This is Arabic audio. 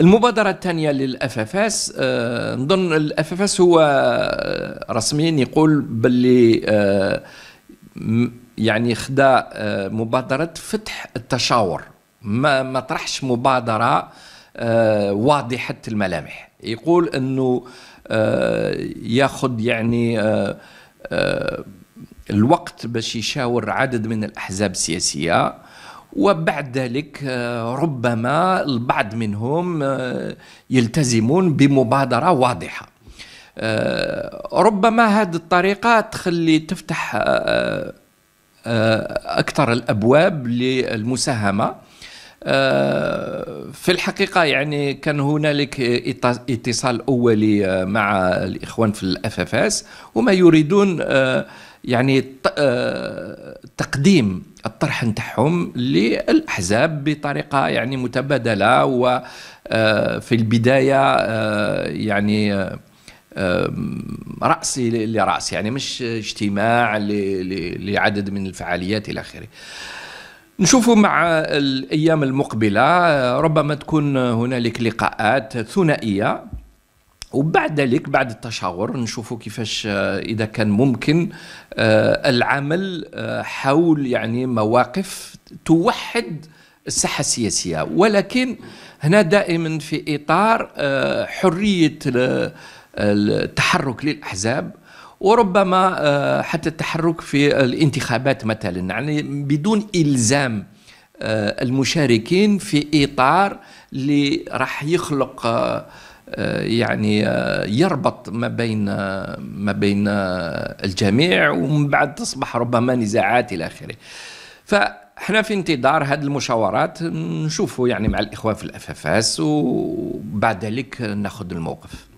المبادره الثانيه للاف اف اس آه، نظن الاف اف اس هو آه، رسميا يقول باللي آه، يعني خدا مبادره فتح التشاور ما ما طرحش مبادره واضحه الملامح يقول انه ياخذ يعني الوقت باش يشاور عدد من الاحزاب السياسيه وبعد ذلك آه، ربما البعض منهم آه، يلتزمون بمبادرة واضحة آه، ربما هذه الطريقة تخلي تفتح أكثر الأبواب للمساهمة في الحقيقة يعني كان هنالك اتصال أولي مع الإخوان في الاف اف اس وما يريدون يعني تقديم الطرح نتاعهم للاحزاب بطريقه يعني متبادله وفي آه، البدايه آه، يعني آه، راسي لراس يعني مش اجتماع لعدد من الفعاليات الى اخره نشوفوا مع الايام المقبله ربما تكون هنالك لقاءات ثنائيه وبعد ذلك بعد التشاور نشوفوا كيفاش آه، اذا كان ممكن آه، العمل آه، حول يعني مواقف توحد الساحه السياسيه ولكن هنا دائما في اطار حريه التحرك للاحزاب وربما حتى التحرك في الانتخابات مثلا يعني بدون الزام آه، المشاركين في اطار اللي راح يخلق آه، يعني آه، يربط ما بين ما بين الجميع ومن بعد تصبح ربما نزاعات الى اخره. فاحنا في انتظار هذه المشاورات نشوفوا يعني مع الاخوان في الافافاس وبعد ذلك ناخذ الموقف.